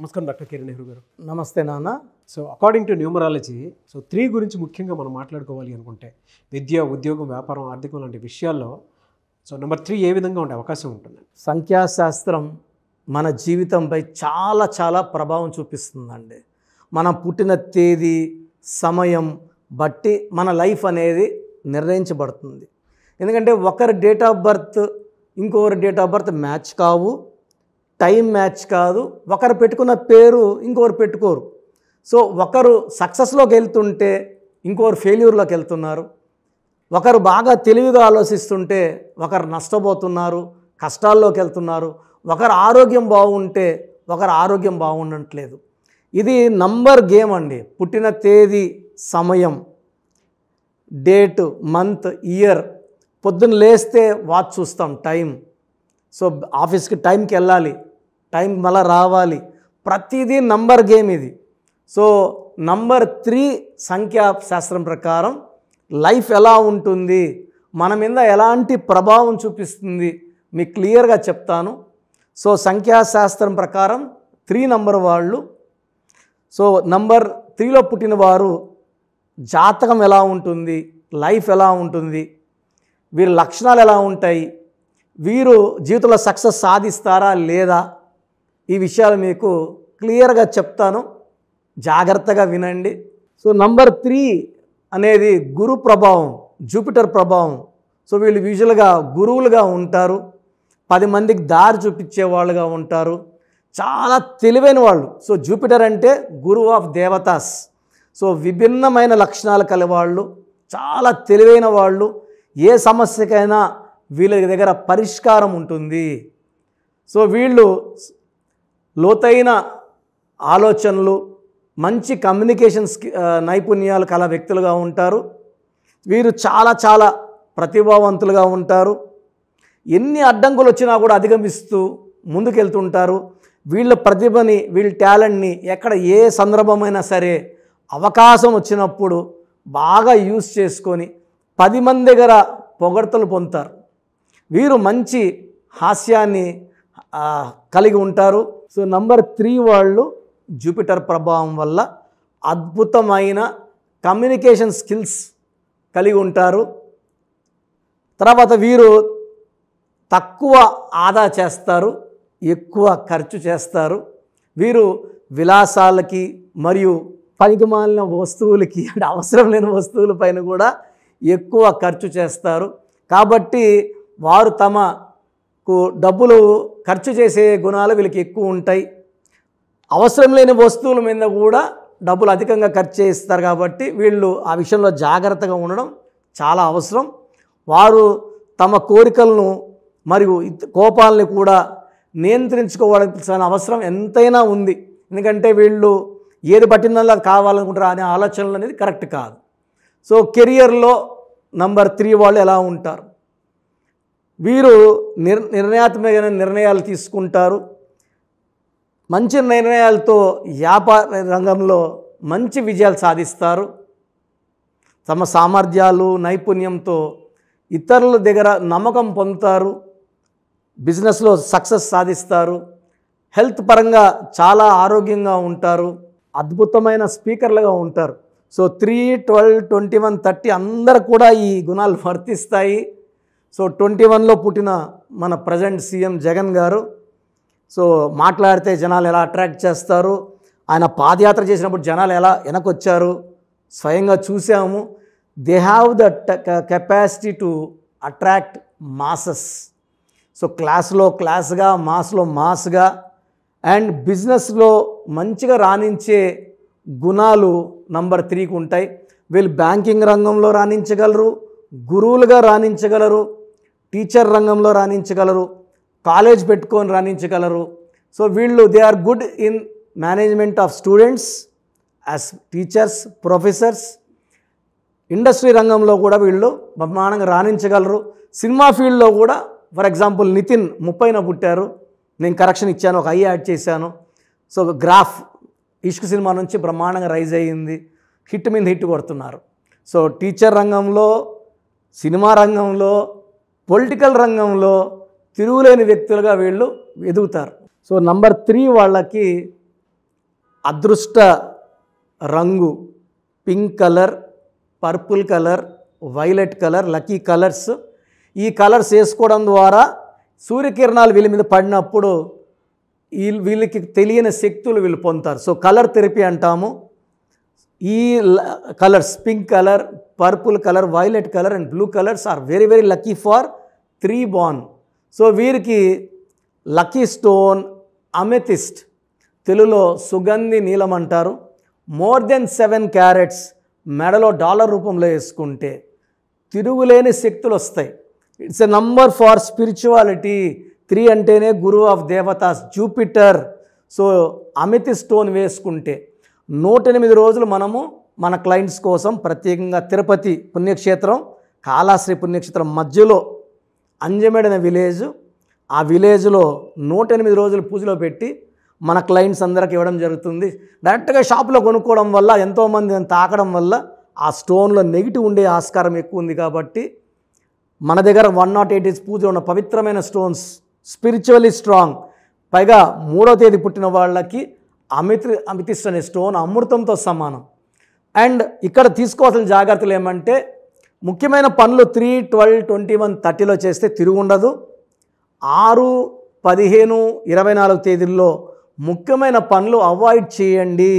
నమస్కారం డాక్టర్ కిరణ్ నెహ్రూ గారు నమస్తే నాన్న so according to numerology so three గురించి ముఖ్యంగా మనం మాట్లాడుకోవాలి అనుకుంటే విద్య ఉద్యోగం వ్యాపారం ఆర్థికం లాంటి విషయాల్లో సో నెంబర్ త్రీ ఏ విధంగా ఉండే అవకాశం ఉంటుంది సంఖ్యాశాస్త్రం మన జీవితంపై చాలా చాలా ప్రభావం చూపిస్తుందండి మనం పుట్టిన తేదీ సమయం బట్టి మన లైఫ్ అనేది నిర్ణయించబడుతుంది ఎందుకంటే ఒకరి డేట్ ఆఫ్ బర్త్ ఇంకొకరి డేట్ ఆఫ్ బర్త్ మ్యాచ్ కావు టైం మ్యాచ్ కాదు ఒకరు పెట్టుకున్న పేరు ఇంకొకరు పెట్టుకోరు సో ఒకరు సక్సెస్లోకి వెళ్తుంటే ఇంకొకరు ఫెయిల్యూర్లోకి వెళ్తున్నారు ఒకరు బాగా తెలివిగా ఆలోచిస్తుంటే ఒకరు నష్టపోతున్నారు కష్టాల్లోకి వెళ్తున్నారు ఒకరు ఆరోగ్యం బాగుంటే ఒకరు ఆరోగ్యం బాగుండట్లేదు ఇది నంబర్ గేమ్ అండి పుట్టిన తేదీ సమయం డేట్ మంత్ ఇయర్ పొద్దున్న లేస్తే వాచ్ చూస్తాం టైం సో ఆఫీస్కి టైంకి వెళ్ళాలి టైం మళ్ళీ రావాలి ప్రతిదీ నంబర్ గేమ్ ఇది సో నంబర్ త్రీ సంఖ్యా శాస్త్రం ప్రకారం లైఫ్ ఎలా ఉంటుంది మన మీద ఎలాంటి ప్రభావం చూపిస్తుంది మీకు క్లియర్గా చెప్తాను సో సంఖ్యాశాస్త్రం ప్రకారం త్రీ నంబర్ వాళ్ళు సో నంబర్ త్రీలో పుట్టిన వారు జాతకం ఎలా ఉంటుంది లైఫ్ ఎలా ఉంటుంది వీరి లక్షణాలు ఎలా ఉంటాయి వీరు జీవితంలో సక్సెస్ సాధిస్తారా లేదా ఈ విషయాలు మీకు క్లియర్గా చెప్తాను జాగ్రత్తగా వినండి సో నంబర్ త్రీ అనేది గురు ప్రభావం జూపిటర్ ప్రభావం సో వీళ్ళు యూజువల్గా గురువులుగా ఉంటారు పది మందికి దారి చూపించే వాళ్ళుగా ఉంటారు చాలా తెలివైన వాళ్ళు సో జూపిటర్ అంటే గురు ఆఫ్ దేవతాస్ సో విభిన్నమైన లక్షణాలు కలవాళ్ళు చాలా తెలివైన వాళ్ళు ఏ సమస్యకైనా వీళ్ళ దగ్గర పరిష్కారం ఉంటుంది సో వీళ్ళు లోతైన ఆలోచనలు మంచి కమ్యూనికేషన్ నైపుణ్యాలు కల వ్యక్తులుగా ఉంటారు వీరు చాలా చాలా ప్రతిభావంతులుగా ఉంటారు ఎన్ని అడ్డంకులు వచ్చినా కూడా అధిగమిస్తూ ముందుకెళ్తుంటారు వీళ్ళ ప్రతిభని వీళ్ళ టాలెంట్ని ఎక్కడ ఏ సందర్భమైనా సరే అవకాశం వచ్చినప్పుడు బాగా యూజ్ చేసుకొని పది మంది దగ్గర పొగడ్తలు పొందుతారు వీరు మంచి హాస్యాన్ని కలిగి ఉంటారు సో నంబర్ త్రీ వాళ్ళు జూపిటర్ ప్రభావం వల్ల అద్భుతమైన కమ్యూనికేషన్ స్కిల్స్ కలిగి ఉంటారు తర్వాత వీరు తక్కువ ఆదా చేస్తారు ఎక్కువ ఖర్చు చేస్తారు వీరు విలాసాలకి మరియు మాలిన వస్తువులకి అంటే అవసరం లేని వస్తువులపైన కూడా ఎక్కువ ఖర్చు చేస్తారు కాబట్టి వారు తమ డబ్బులు ఖర్చు చేసే గుణాలు వీళ్ళకి ఎక్కువ ఉంటాయి అవసరం లేని వస్తువుల మీద కూడా డబ్బులు అధికంగా ఖర్చు చేస్తారు కాబట్టి వీళ్ళు ఆ విషయంలో జాగ్రత్తగా ఉండడం చాలా అవసరం వారు తమ కోరికలను మరియు కోపాలని కూడా నియంత్రించుకోవాల్సిన అవసరం ఎంతైనా ఉంది ఎందుకంటే వీళ్ళు ఏది పట్టినలా అది కావాలనుకుంటారు అనే ఆలోచనలు అనేది కరెక్ట్ కాదు సో కెరియర్లో నంబర్ త్రీ వాళ్ళు ఎలా ఉంటారు వీరు నిర్ నిర్ణయాత్మకమైన నిర్ణయాలు తీసుకుంటారు మంచి నిర్ణయాలతో వ్యాపార రంగంలో మంచి విజయాలు సాధిస్తారు తమ సామర్థ్యాలు నైపుణ్యంతో ఇతరుల దగ్గర నమ్మకం పొందుతారు బిజినెస్లో సక్సెస్ సాధిస్తారు హెల్త్ పరంగా చాలా ఆరోగ్యంగా ఉంటారు అద్భుతమైన స్పీకర్లుగా ఉంటారు so three twelve twenty one thirty అందరు కూడా ఈ గుణాలు వర్తిస్తాయి సో ట్వంటీ వన్లో పుట్టిన మన ప్రజెంట్ సీఎం జగన్ గారు సో మాట్లాడితే జనాలు ఎలా అట్రాక్ట్ చేస్తారు ఆయన పాదయాత్ర చేసినప్పుడు జనాలు ఎలా వెనకొచ్చారు స్వయంగా చూసాము they have the capacity to attract masses so క్లాస్లో క్లాస్గా మాస్లో మాస్గా అండ్ బిజినెస్లో మంచిగా రాణించే గుణాలు నంబర్ త్రీకి ఉంటాయి వీళ్ళు బ్యాంకింగ్ రంగంలో రాణించగలరు గురువులుగా రాణించగలరు టీచర్ రంగంలో రాణించగలరు కాలేజ్ పెట్టుకొని రాణించగలరు సో వీళ్ళు they are good in management of students as teachers professors industry రంగంలో కూడా వీళ్ళు బ్రహ్మాండంగా రాణించగలరు సినిమా ఫీల్డ్లో కూడా ఫర్ ఎగ్జాంపుల్ నితిన్ ముప్పైన పుట్టారు నేను కరెక్షన్ ఇచ్చాను ఒక ఐ యాడ్ చేశాను సో గ్రాఫ్ ఇష్క్ సినిమా నుంచి బ్రహ్మాండంగా రైజ్ అయ్యింది హిట్ మీద హిట్ కొడుతున్నారు సో టీచర్ రంగంలో సినిమా రంగంలో పొలిటికల్ రంగంలో తిరుగులేని వ్యక్తులుగా వీళ్ళు ఎదుగుతారు సో నంబర్ త్రీ వాళ్ళకి అదృష్ట రంగు pink colour purple colour violet colour lucky colours ఈ కలర్స్ వేసుకోవడం ద్వారా సూర్యకిరణాలు వీళ్ళ మీద పడినప్పుడు వీళ్ళకి తెలియని శక్తులు వీళ్ళు పొందుతారు సో కలర్ థెరపీ అంటాము ఈ colours pink colour purple colour violet colour and blue colours are very very lucky for three born so వీరికి లక్కీ స్టోన్ అమెథిస్ట్ తెలుగులో సుగంధి నీలం అంటారు మోర్ దెన్ సెవెన్ క్యారెట్స్ మెడలో డాలర్ రూపంలో వేసుకుంటే తిరుగులేని శక్తులు వస్తాయి it's a number for spirituality three అంటేనే guru of devatas Jupiter so amethyst stone వేసుకుంటే నూట ఎనిమిది రోజులు మనము మన క్లయింట్స్ కోసం ప్రత్యేకంగా తిరుపతి పుణ్యక్షేత్రం కాళాశ్రీ పుణ్యక్షేత్రం మధ్యలో అంజమేడిన విలేజ్ ఆ విలేజ్లో నూట ఎనిమిది రోజులు పూజలో పెట్టి మన క్లయింట్స్ అందరికి ఇవ్వడం జరుగుతుంది డైరెక్ట్గా షాప్లో కొనుక్కోవడం వల్ల ఎంతోమంది తాకడం వల్ల ఆ స్టోన్లో నెగిటివ్ ఉండే ఆస్కారం ఎక్కువ ఉంది కాబట్టి మన దగ్గర వన్ నాట్ ఎయిట్ ఇస్ పూజ ఉన్న పవిత్రమైన స్టోన్స్ స్పిరిచువల్లీ స్ట్రాంగ్ పైగా మూడో తేదీ పుట్టిన వాళ్ళకి అమిత్ అమితిస్ట్ అనే స్టోన్ అమృతంతో సమానం అండ్ ఇక్కడ తీసుకోవాల్సిన జాగ్రత్తలు ఏమంటే ముఖ్యమైన పనులు త్రీ ట్వెల్వ్ ట్వంటీ వన్ థర్టీలో చేస్తే తిరుగుండదు ఆరు పదిహేను ఇరవై నాలుగు తేదీల్లో ముఖ్యమైన పనులు అవాయిడ్ చేయండి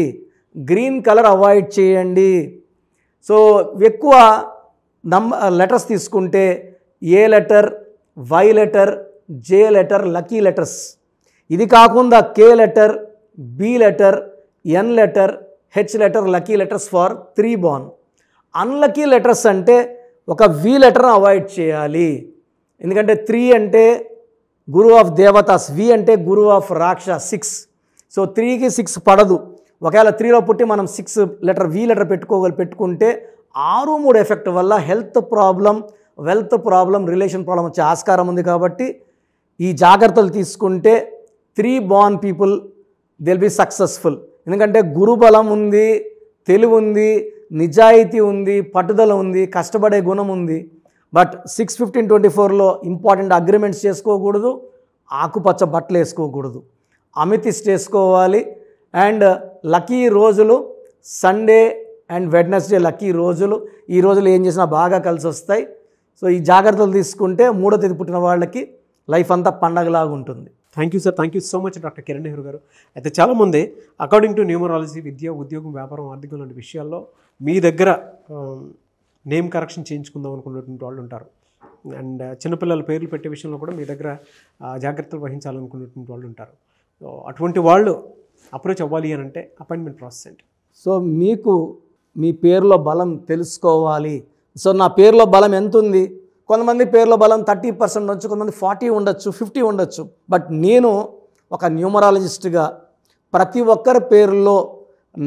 గ్రీన్ కలర్ అవాయిడ్ చేయండి సో ఎక్కువ నంబ లెటర్స్ తీసుకుంటే A letter Y letter J letter lucky letters ఇది కాకుండా K letter B letter N letter H letter lucky letters for three born unlucky letters అంటే ఒక వి లెటర్ను అవాయిడ్ చేయాలి ఎందుకంటే త్రీ అంటే గురువు ఆఫ్ దేవతాస్ వి అంటే గురువు ఆఫ్ రాక్ష సిక్స్ సో త్రీకి సిక్స్ పడదు ఒకవేళ త్రీలో పుట్టి మనం సిక్స్ లెటర్ వి లెటర్ పెట్టుకోగలి పెట్టుకుంటే ఆరు మూడు ఎఫెక్ట్ వల్ల health problem wealth problem relation problem వచ్చే ఆస్కారం ఉంది కాబట్టి ఈ జాగ్రత్తలు తీసుకుంటే three born people will be successful ఎందుకంటే గురుబలం ఉంది తెలివి ఉంది నిజాయితీ ఉంది పట్టుదల ఉంది కష్టపడే గుణం ఉంది బట్ సిక్స్ ఫిఫ్టీన్ ట్వంటీ ఫోర్లో ఇంపార్టెంట్ అగ్రిమెంట్స్ చేసుకోకూడదు ఆకుపచ్చ బట్టలు వేసుకోకూడదు అమితిస్ట్ చేసుకోవాలి అండ్ లక్కీ రోజులు సండే అండ్ వెడ్నెస్డే లక్కీ రోజులు ఈ రోజులు ఏం చేసినా బాగా కలిసి వస్తాయి సో ఈ జాగ్రత్తలు తీసుకుంటే మూడో తేదీ పుట్టిన వాళ్ళకి లైఫ్ అంతా పండగలాగా ఉంటుంది thank you sir thank you so much doctor Kiran Nehru గారు అయితే చాలామంది అకార్డింగ్ టు న్యూమరాలజీ విద్య ఉద్యోగం వ్యాపారం ఆర్థికం లాంటి విషయాల్లో మీ దగ్గర నేమ్ కరెక్షన్ చేయించుకుందాం అనుకున్నటువంటి వాళ్ళు ఉంటారు అండ్ చిన్నపిల్లల పేర్లు పెట్టే విషయంలో కూడా మీ దగ్గర జాగ్రత్తలు వహించాలనుకున్నటువంటి వాళ్ళు ఉంటారు అటువంటి వాళ్ళు అప్రోచ్ అవ్వాలి అని అంటే అపాయింట్మెంట్ ప్రాసెస్ ఏంటి సో మీకు మీ పేరులో బలం తెలుసుకోవాలి సో నా పేరులో బలం ఎంత ఉంది కొంతమంది పేర్ల బలం థర్టీ పర్సెంట్ ఉండొచ్చు కొంతమంది ఫార్టీ ఉండొచ్చు ఫిఫ్టీ ఉండొచ్చు బట్ నేను ఒక న్యూమరాలజిస్ట్గా ప్రతి ఒక్కరి పేరులో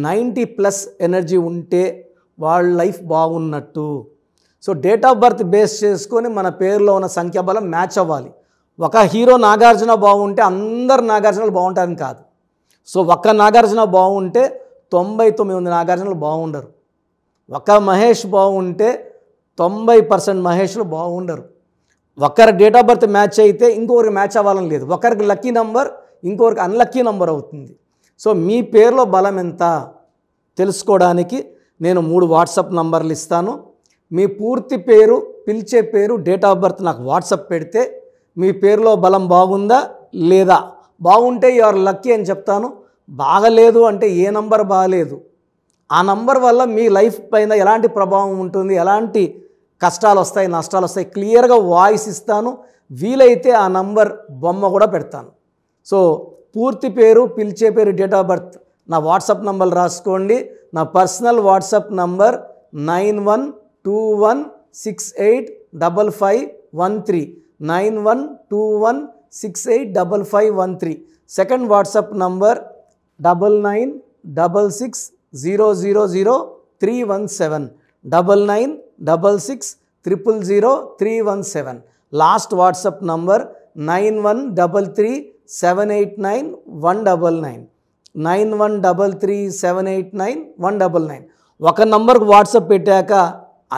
నైంటీ ప్లస్ ఎనర్జీ ఉంటే వాళ్ళ లైఫ్ బాగున్నట్టు so date of birth base చేసుకొని మన పేరులో ఉన్న బలం మ్యాచ్ అవ్వాలి ఒక హీరో నాగార్జున బాగుంటే అందరు నాగార్జునలు బాగుంటారని కాదు సో ఒక్క నాగార్జున బాగుంటే తొంభై తొమ్మిది నాగార్జునలు బాగుండరు ఒక మహేష్ బాగుంటే తొంభై పర్సెంట్ మహేష్లు బాగుండరు ఒకరి డేట్ ఆఫ్ బర్త్ మ్యాచ్ అయితే ఇంకొకరికి మ్యాచ్ అవ్వాలని లేదు ఒకరికి లక్కీ నంబర్ ఇంకొకరికి అన్లక్కీ నంబర్ అవుతుంది సో మీ పేరులో బలం ఎంత తెలుసుకోవడానికి నేను మూడు వాట్సాప్ నంబర్లు ఇస్తాను మీ పూర్తి పేరు పిలిచే పేరు డేట్ ఆఫ్ బర్త్ నాకు వాట్సాప్ పెడితే మీ పేరులో బలం బాగుందా లేదా బాగుంటే ఎవరు లక్కీ అని చెప్తాను బాగలేదు అంటే ఏ నంబర్ బాగలేదు ఆ నంబర్ వల్ల మీ లైఫ్ పైన ఎలాంటి ప్రభావం ఉంటుంది ఎలాంటి కష్టాలు వస్తాయి నష్టాలు వస్తాయి క్లియర్గా వాయిస్ ఇస్తాను వీలైతే ఆ నంబర్ బొమ్మ కూడా పెడతాను సో పూర్తి పేరు పిలిచే పేరు డేట్ ఆఫ్ బర్త్ నా వాట్సాప్ నంబర్ రాసుకోండి నా personal WhatsApp number nine one two one six eight double five one three nine one two one six eight double five one three second WhatsApp number double nine double six zero zero zero three one seven double nine double six triple zero three one seven last WhatsApp number nine one double three seven eight nine one double nine nine one double three seven eight nine one double nine ఒక నంబర్కి WhatsApp పెట్టాక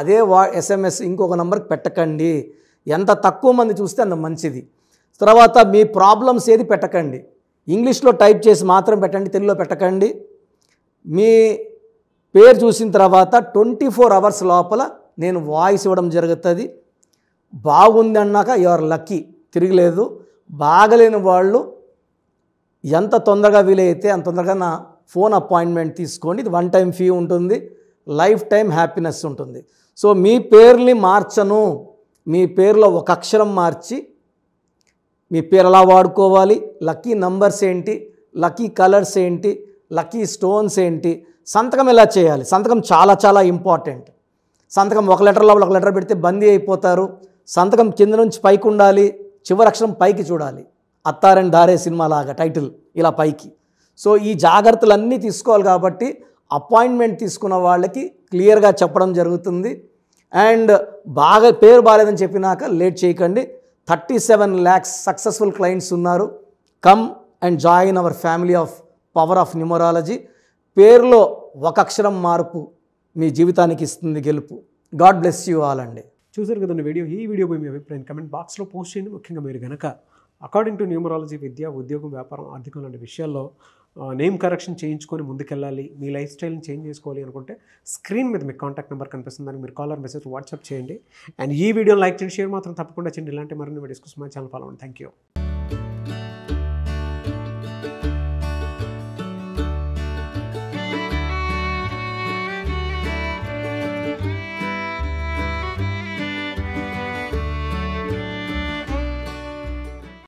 అదే వా SMS ఇంకొక నంబర్కి పెట్టకండి ఎంత తక్కువ మంది చూస్తే అంత మంచిది తర్వాత మీ ప్రాబ్లమ్స్ ఏది పెట్టకండి ఇంగ్లీష్లో టైప్ చేసి మాత్రం పెట్టండి తెలుగులో పెట్టకండి మీ పేరు చూసిన తర్వాత ట్వంటీ ఫోర్ అవర్స్ లోపల నేను వాయిస్ ఇవ్వడం జరుగుతుంది బాగుంది అన్నాక యువర్ లక్కీ తిరిగిలేదు బాగలేని వాళ్ళు ఎంత తొందరగా వీలైతే అంత తొందరగా నా ఫోన్ అపాయింట్మెంట్ తీసుకోండి ఇది వన్ టైం ఫీ ఉంటుంది లైఫ్ టైం హ్యాపీనెస్ ఉంటుంది సో మీ పేరుని మార్చను మీ పేరులో ఒక అక్షరం మార్చి మీ పేరు ఎలా వాడుకోవాలి లక్కీ నంబర్స్ ఏంటి లక్కీ కలర్స్ ఏంటి లక్కీ స్టోన్స్ ఏంటి సంతకం ఎలా చేయాలి సంతకం చాలా చాలా ఇంపార్టెంట్ సంతకం ఒక లెటర్ లోపల ఒక లెటర్ పెడితే బందీ అయిపోతారు సంతకం కింద నుంచి పైకి ఉండాలి చివరి అక్షరం పైకి చూడాలి అత్తారని దారే సినిమా లాగా టైటిల్ ఇలా పైకి సో ఈ జాగ్రత్తలన్నీ తీసుకోవాలి కాబట్టి అపాయింట్మెంట్ తీసుకున్న వాళ్ళకి క్లియర్గా చెప్పడం జరుగుతుంది అండ్ బాగా పేరు బాగాలేదని చెప్పినాక లేట్ చేయకండి thirty seven lakhs successful clients ఉన్నారు come and join our family of power of numerology పేరులో ఒక అక్షరం మార్పు మీ జీవితానికి ఇస్తుంది గెలుపు గాడ్ బ్లెస్ యూ ఆల్ అండి చూసారు కదండి వీడియో ఈ వీడియో మీ అభిప్రాయం కమెంట్ బాక్స్లో పోస్ట్ చేయండి ముఖ్యంగా మీరు కనుక అకార్డింగ్ టు న్యూమరాలజీ విద్య ఉద్యోగం వ్యాపారం ఆర్థికం లాంటి విషయాల్లో నేమ్ కరెక్షన్ చేయించుకొని ముందుకెళ్ళాలి మీ లైఫ్ స్టైల్ని చేంజ్ చేసుకోవాలి అనుకుంటే స్క్రీన్ మీద మీకు కాంటాక్ట్ నెంబర్ కనిపిస్తుంది దానికి మీరు కాలర్ మెసేజ్ వాట్సాప్ చేయండి అండ్ ఈ వీడియో లైక్ చేయండి షేర్ మాత్రం తప్పకుండా చేయండి ఇలాంటి మరిన్ని వీడియోస్ కోసం మా ఛానల్ ఫాలో అవ్వండి థ్యాంక్ యూ